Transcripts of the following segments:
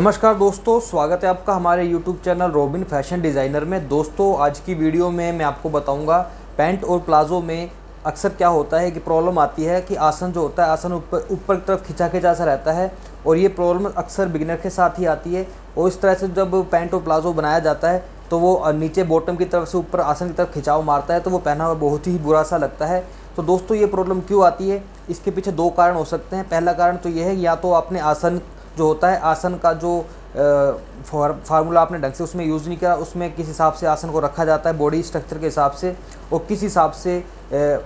नमस्कार दोस्तों स्वागत है आपका हमारे YouTube channel Robin fashion designer में दोस्तों आज की वीडियो में मैं आपको बताऊंगा पैंट और प्लाजो में अक्सर क्या होता है कि प्रॉब्लम आती है कि आसन जो होता है आसन ऊपर ऊपर की तरफ खिंचा खिंचा सा रहता है और ये प्रॉब्लम अक्सर बिगनर के साथ ही आती है और इस तरह से जब पैंट और प्लाजो बनाया जाता है तो वो नीचे बॉटम की तरफ से ऊपर आसन की तरफ खिंचाव मारता है तो वो पहना हुआ बहुत ही बुरा सा लगता है तो दोस्तों ये प्रॉब्लम क्यों आती है इसके पीछे दो कारण हो सकते हैं पहला कारण तो ये है या तो आपने आसन जो होता है आसन का जो फार्मूला आपने ढंग से उसमें यूज़ नहीं किया उसमें किस हिसाब से आसन को रखा जाता है बॉडी स्ट्रक्चर के हिसाब से और किस हिसाब से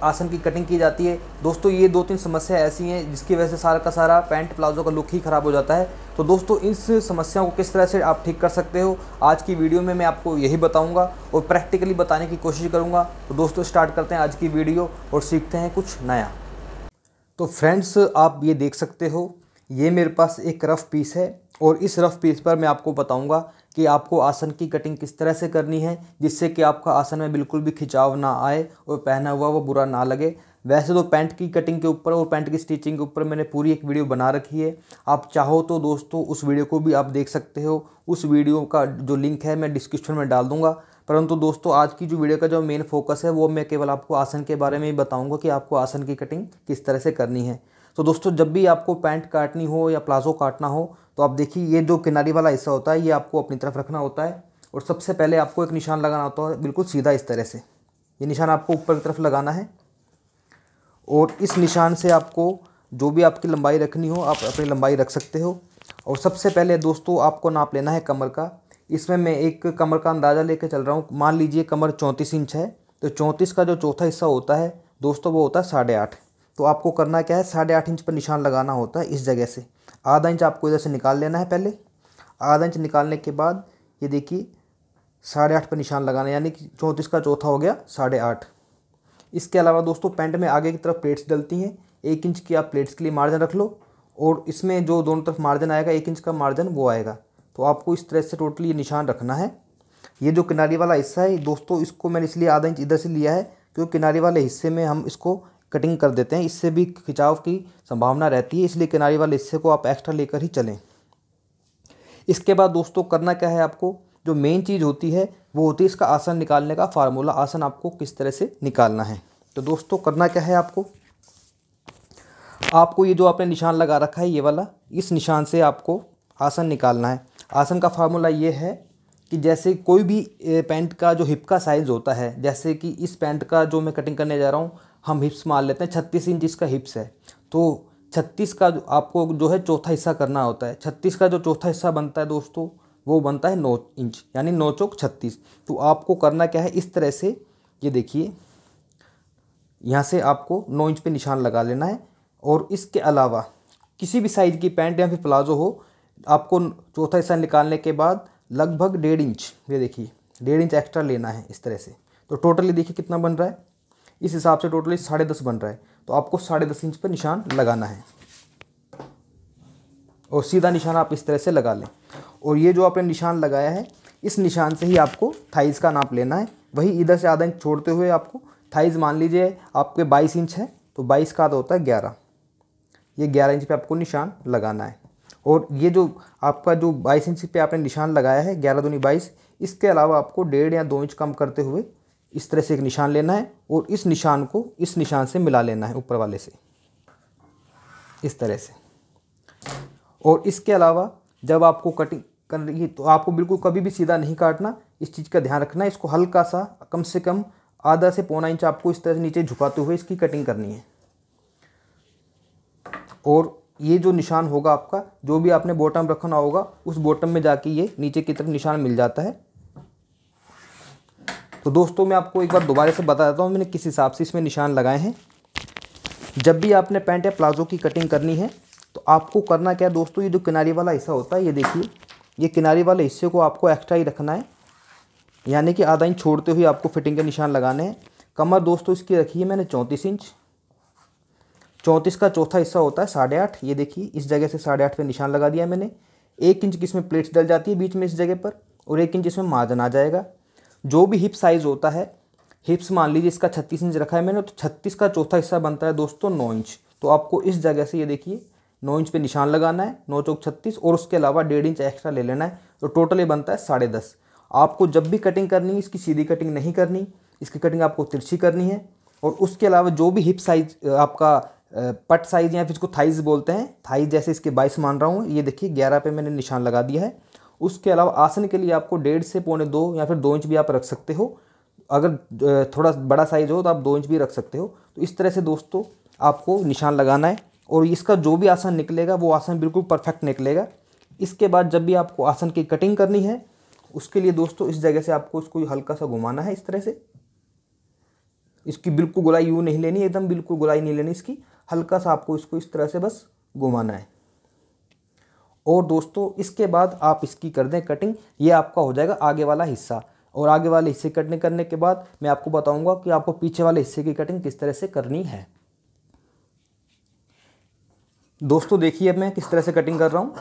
आसन की कटिंग की जाती है दोस्तों ये दो तीन समस्या ऐसी हैं जिसकी वजह से सारा का सारा पैंट प्लाजो का लुक ही ख़राब हो जाता है तो दोस्तों इस समस्याओं को किस तरह से आप ठीक कर सकते हो आज की वीडियो में मैं आपको यही बताऊँगा और प्रैक्टिकली बताने की कोशिश करूँगा तो दोस्तों स्टार्ट करते हैं आज की वीडियो और सीखते हैं कुछ नया तो फ्रेंड्स आप ये देख सकते हो ये मेरे पास एक रफ़ पीस है और इस रफ़ पीस पर मैं आपको बताऊंगा कि आपको आसन की कटिंग किस तरह से करनी है जिससे कि आपका आसन में बिल्कुल भी खिंचाव ना आए और पहना हुआ वो बुरा ना लगे वैसे तो पैंट की कटिंग के ऊपर और पैंट की स्टिचिंग के ऊपर मैंने पूरी एक वीडियो बना रखी है आप चाहो तो दोस्तों उस वीडियो को भी आप देख सकते हो उस वीडियो का जो लिंक है मैं डिस्क्रिप्शन में डाल दूँगा परंतु दोस्तों आज की जो वीडियो का जो मेन फोकस है वो मैं केवल आपको आसन के बारे में ही बताऊंगा कि आपको आसन की कटिंग किस तरह से करनी है तो दोस्तों जब भी आपको पैंट काटनी हो या प्लाजो काटना हो तो आप देखिए ये जो किनारी वाला हिस्सा होता है ये आपको अपनी तरफ रखना होता है और सबसे पहले आपको एक निशान लगाना होता है बिल्कुल सीधा इस तरह से ये निशान आपको ऊपर की तरफ लगाना है और इस निशान से आपको जो भी आपकी लंबाई रखनी हो आप अपनी लंबाई रख सकते हो और सबसे पहले दोस्तों आपको नाप लेना है कमर का इसमें मैं एक कमर का अंदाज़ा लेकर चल रहा हूँ मान लीजिए कमर चौंतीस इंच है तो चौंतीस का जो चौथा हिस्सा होता है दोस्तों वो होता है साढ़े आठ तो आपको करना क्या है साढ़े आठ इंच पर निशान लगाना होता है इस जगह से आधा इंच आपको इधर से निकाल लेना है पहले आधा इंच निकालने के बाद ये देखिए साढ़े आठ पर निशान लगाना यानी कि चौंतीस का चौथा हो गया साढ़े आठ इसके अलावा दोस्तों पैंट में आगे की तरफ प्लेट्स डलती हैं एक इंच की आप प्लेट्स के लिए मार्जिन रख लो और इसमें जो दोनों तरफ मार्जिन आएगा एक इंच का मार्जिन वो आएगा तो आपको इस तरह से टोटली ये निशान रखना है ये जो किनारी वाला हिस्सा है दोस्तों इसको मैंने इसलिए आधा इंच इधर से लिया है क्योंकि किनारी वाले हिस्से में हम इसको कटिंग कर देते हैं इससे भी खिंचाव की संभावना रहती है इसलिए किनारे वाले हिस्से को आप एक्स्ट्रा लेकर ही चलें इसके बाद दोस्तों करना क्या है आपको जो मेन चीज़ होती है वो होती है इसका आसन निकालने का फार्मूला आसन आपको किस तरह से निकालना है तो दोस्तों करना क्या है आपको आपको ये जो आपने निशान लगा रखा है ये वाला इस निशान से आपको आसन निकालना है आसन का फार्मूला ये है कि जैसे कोई भी पैंट का जो हिप का साइज़ होता है जैसे कि इस पैंट का जो मैं कटिंग करने जा रहा हूँ हम हिप्स मान लेते हैं छत्तीस इंच इसका हिप्स है तो छत्तीस का आपको जो है चौथा हिस्सा करना होता है छत्तीस का जो चौथा हिस्सा बनता है दोस्तों वो बनता है नौ इंच यानी नौ चौक छत्तीस तो आपको करना क्या है इस तरह से ये देखिए यहाँ से आपको नौ इंच पे निशान लगा लेना है और इसके अलावा किसी भी साइज़ की पैंट या फिर प्लाजो हो आपको चौथा हिस्सा निकालने के बाद लगभग डेढ़ इंच ये देखिए डेढ़ इंच एक्स्ट्रा लेना है इस तरह से तो टोटली देखिए कितना बन रहा है इस हिसाब से टोटली साढ़े दस बन रहा है तो आपको साढ़े दस इंच पर निशान लगाना है और सीधा निशान आप इस तरह से लगा लें और ये जो आपने निशान लगाया है इस निशान से ही आपको थाइज़ का नाप लेना है वही इधर से आधा इंच छोड़ते हुए आपको थाइज़ मान लीजिए आपके बाईस इंच है तो बाईस का आधा होता है ग्यारह ये ग्यारह इंच पर आपको निशान लगाना है और ये जो आपका जो बाईस इंच पे आपने निशान लगाया है ग्यारह दूनी बाईस इसके अलावा आपको डेढ़ या दो इंच कम करते हुए इस तरह से एक निशान लेना है और इस निशान को इस निशान से मिला लेना है ऊपर वाले से इस तरह से और इसके अलावा जब आपको कटिंग कर रही है तो आपको बिल्कुल कभी भी सीधा नहीं काटना इस चीज़ का ध्यान रखना है इसको हल्का सा कम से कम आधा से पौना इंच आपको इस तरह से नीचे झुकाते हुए इसकी कटिंग करनी है और ये जो निशान होगा आपका जो भी आपने बॉटम रखना होगा उस बॉटम में जाके ये नीचे की तरफ निशान मिल जाता है तो दोस्तों मैं आपको एक बार दोबारा से बता देता हूँ मैंने किस हिसाब से इसमें निशान लगाए हैं जब भी आपने पैंट या प्लाजो की कटिंग करनी है तो आपको करना क्या है दोस्तों ये जो किनारी वाला हिस्सा होता है ये देखिए ये किनारी वाले हिस्से को आपको एक्स्ट्रा ही रखना है यानी कि आधा इंच छोड़ते हुए आपको फिटिंग के निशान लगाने हैं कमर दोस्तों इसकी रखी है मैंने चौंतीस इंच चौंतीस का चौथा हिस्सा होता है साढ़े आठ ये देखिए इस जगह से साढ़े आठ पर निशान लगा दिया मैंने एक इंच की इसमें प्लेट्स डल जाती है बीच में इस जगह पर और एक इंच इसमें मार्जन आ जाएगा जो भी हिप साइज़ होता है हिप्स मान लीजिए इसका छत्तीस इंच रखा है मैंने तो छत्तीस का चौथा हिस्सा बनता है दोस्तों नौ इंच तो आपको इस जगह से ये देखिए नौ इंच पे निशान लगाना है नौ चौक छत्तीस और उसके अलावा डेढ़ इंच एक्स्ट्रा ले लेना है तो टोटल ये बनता है साढ़े दस आपको जब भी कटिंग करनी है इसकी सीधी कटिंग नहीं करनी इसकी कटिंग आपको तिरछी करनी है और उसके अलावा जो भी हिप साइज आपका पट साइज या फिर इसको थाइज बोलते हैं थाइज जैसे इसके बाईस मान रहा हूँ ये देखिए ग्यारह पे मैंने निशान लगा दिया है उसके अलावा आसन के लिए आपको डेढ़ से पौने दो या फिर दो इंच भी आप रख सकते हो अगर थोड़ा बड़ा साइज हो तो आप दो इंच भी रख सकते हो तो इस तरह से दोस्तों आपको निशान लगाना है और इसका जो भी आसन निकलेगा वो आसन बिल्कुल परफेक्ट निकलेगा इसके बाद जब भी आपको आसन की कटिंग करनी है उसके लिए दोस्तों इस जगह से आपको इसको हल्का सा घुमाना है इस तरह से इसकी बिल्कुल गुलाई यूँ नहीं लेनी एकदम बिल्कुल गुलाई नहीं लेनी इसकी हल्का सा आपको इसको इस तरह से बस घुमाना है और दोस्तों इसके बाद आप इसकी कर दें कटिंग ये आपका हो जाएगा आगे वाला हिस्सा और आगे वाले हिस्से की कटिंग करने के बाद मैं आपको बताऊंगा कि आपको पीछे वाले हिस्से की कटिंग किस तरह से करनी है दोस्तों देखिए अब मैं किस तरह से कटिंग कर रहा हूँ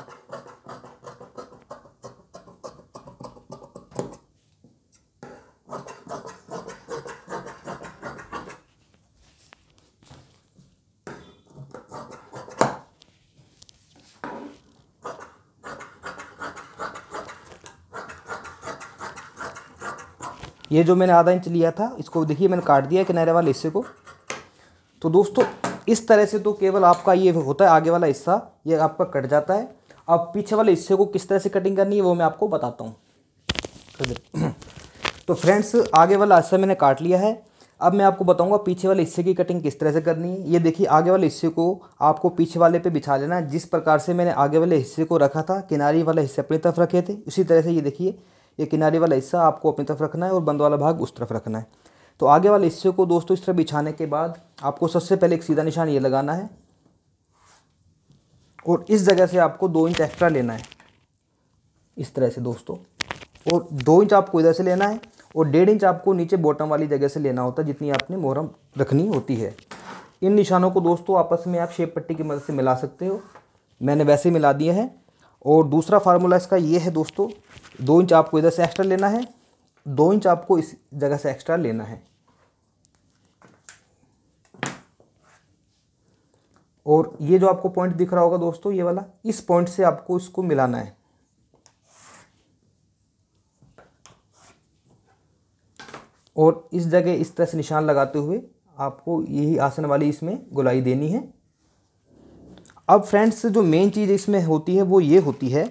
ये जो मैंने आधा इंच लिया था इसको देखिए मैंने काट दिया किनारे वाले हिस्से को तो दोस्तों इस तरह से तो केवल आपका ये होता है आगे वाला हिस्सा ये आपका कट जाता है अब पीछे वाले हिस्से को किस तरह से कटिंग करनी है वो मैं आपको बताता हूँ तो फ्रेंड्स आगे वाला हिस्सा मैंने काट लिया है अब मैं आपको बताऊंगा पीछे वाले हिस्से की कटिंग किस तरह से करनी है ये देखिए आगे वाले हिस्से को आपको पीछे वाले पे बिछा लेना है जिस प्रकार से मैंने आगे वाले हिस्से को रखा था किनारी वाले हिस्से अपनी तरफ रखे थे उसी तरह से ये देखिए ये किनारे वाला हिस्सा आपको अपनी तरफ रखना है और बंद वाला भाग उस तरफ रखना है तो आगे वाले हिस्से को दोस्तों इस तरह बिछाने के बाद आपको सबसे पहले एक सीधा निशान ये लगाना है और इस जगह से आपको दो इंच एक्स्ट्रा लेना है इस तरह से दोस्तों और दो इंच आपको इधर से लेना है और डेढ़ इंच आपको नीचे बॉटम वाली जगह से लेना होता है जितनी आपने मोहरम रखनी होती है इन निशानों को दोस्तों आपस में आप शेप पट्टी की मदद से मिला सकते हो मैंने वैसे मिला दिया है और दूसरा फार्मूला इसका ये है दोस्तों दो इंच आपको इधर से एक्स्ट्रा लेना है दो इंच आपको इस जगह से एक्स्ट्रा लेना है और ये जो आपको पॉइंट दिख रहा होगा दोस्तों ये वाला इस पॉइंट से आपको इसको मिलाना है और इस जगह इस तरह से निशान लगाते हुए आपको यही आसन वाली इसमें गोलाई देनी है अब फ्रेंड्स जो मेन चीज़ इसमें होती है वो ये होती है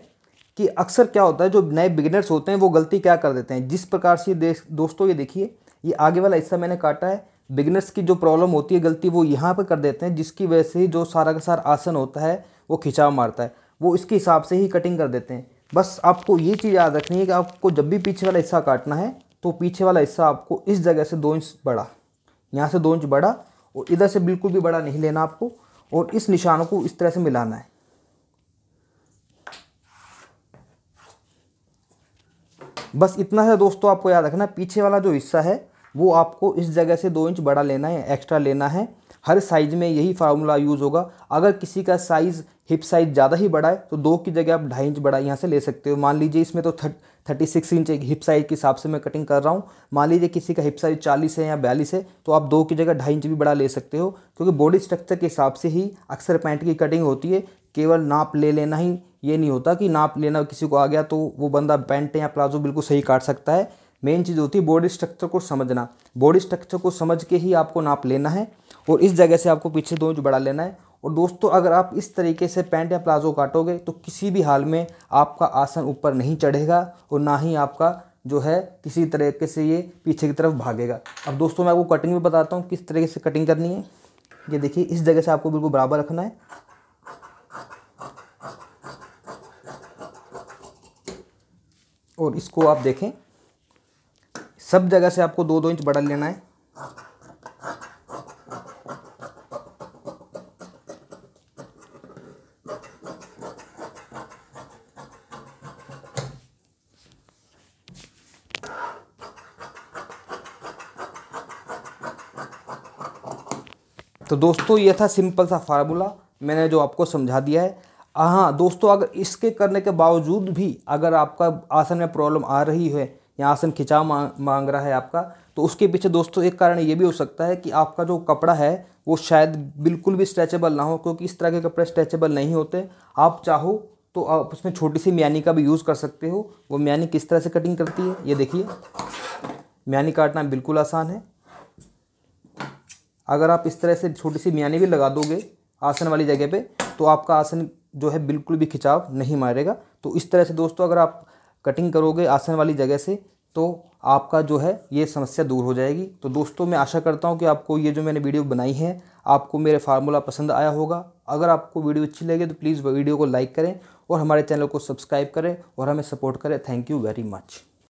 कि अक्सर क्या होता है जो नए बिगिनर्स होते हैं वो गलती क्या कर देते हैं जिस प्रकार से देख दोस्तों ये देखिए ये आगे वाला हिस्सा मैंने काटा है बिगिनर्स की जो प्रॉब्लम होती है गलती वो यहाँ पर कर देते हैं जिसकी वजह से जो सारा का सारा आसन होता है वो खिंचाव मारता है वो इसके हिसाब से ही कटिंग कर देते हैं बस आपको ये चीज़ याद रखनी है कि आपको जब भी पीछे वाला हिस्सा काटना है तो पीछे वाला हिस्सा आपको इस जगह से दो इंच बड़ा यहाँ से दो इंच बड़ा और इधर से बिल्कुल भी बड़ा नहीं लेना आपको और इस निशानों को इस तरह से मिलाना है बस इतना है दोस्तों आपको याद रखना पीछे वाला जो हिस्सा है वो आपको इस जगह से दो इंच बड़ा लेना है एक्स्ट्रा लेना है हर साइज़ में यही फार्मूला यूज़ होगा अगर किसी का साइज़ हिप साइज ज़्यादा ही बड़ा है तो दो की जगह आप ढाई इंच बड़ा यहाँ से ले सकते हो मान लीजिए इसमें तो thirty thirty six inch hip size के हिसाब से मैं कटिंग कर रहा हूँ मान लीजिए किसी का हिप साइज चालीस है या बयालीस है तो आप दो की जगह ढाई इंच भी बड़ा ले सकते हो क्योंकि बॉडी स्ट्रक्चर के हिसाब से ही अक्सर पैंट की कटिंग होती है केवल नाप ले लेना ही ये नहीं होता कि नाप लेना किसी को आ गया तो वो बंदा पैंट या प्लाजो बिल्कुल सही काट सकता है मेन चीज़ होती है बॉडी स्ट्रक्चर को समझना बॉडी स्ट्रक्चर को समझ के ही आपको नाप लेना है और इस जगह से आपको पीछे दो इंच बड़ा लेना है और दोस्तों अगर आप इस तरीके से पैंट या प्लाजो काटोगे तो किसी भी हाल में आपका आसन ऊपर नहीं चढ़ेगा और ना ही आपका जो है किसी तरीके से ये पीछे की तरफ भागेगा अब दोस्तों मैं आपको कटिंग भी बताता हूँ किस तरीके से कटिंग करनी है ये देखिए इस जगह से आपको बिल्कुल बराबर रखना है और इसको आप देखें सब जगह से आपको दो दो इंच बड़ा लेना है तो दोस्तों ये था सिंपल सा फार्मूला मैंने जो आपको समझा दिया है हाँ दोस्तों अगर इसके करने के बावजूद भी अगर आपका आसन में प्रॉब्लम आ रही है या आसन खिंचाव मांग रहा है आपका तो उसके पीछे दोस्तों एक कारण ये भी हो सकता है कि आपका जो कपड़ा है वो शायद बिल्कुल भी स्ट्रेचेबल ना हो क्योंकि इस तरह के कपड़े स्ट्रेचेबल नहीं होते आप चाहो तो आप उसमें छोटी सी म्यानी का भी यूज़ कर सकते हो वो म्यानी किस तरह से कटिंग करती है ये देखिए म्यानी काटना बिल्कुल आसान है अगर आप इस तरह से छोटी सी मियानी भी लगा दोगे आसन वाली जगह पे तो आपका आसन जो है बिल्कुल भी खिंचाव नहीं मारेगा तो इस तरह से दोस्तों अगर आप कटिंग करोगे आसन वाली जगह से तो आपका जो है ये समस्या दूर हो जाएगी तो दोस्तों मैं आशा करता हूँ कि आपको ये जो मैंने वीडियो बनाई है आपको मेरे फार्मूला पसंद आया होगा अगर आपको वीडियो अच्छी लगे तो प्लीज़ वीडियो को लाइक करें और हमारे चैनल को सब्सक्राइब करें और हमें सपोर्ट करें थैंक यू वेरी मच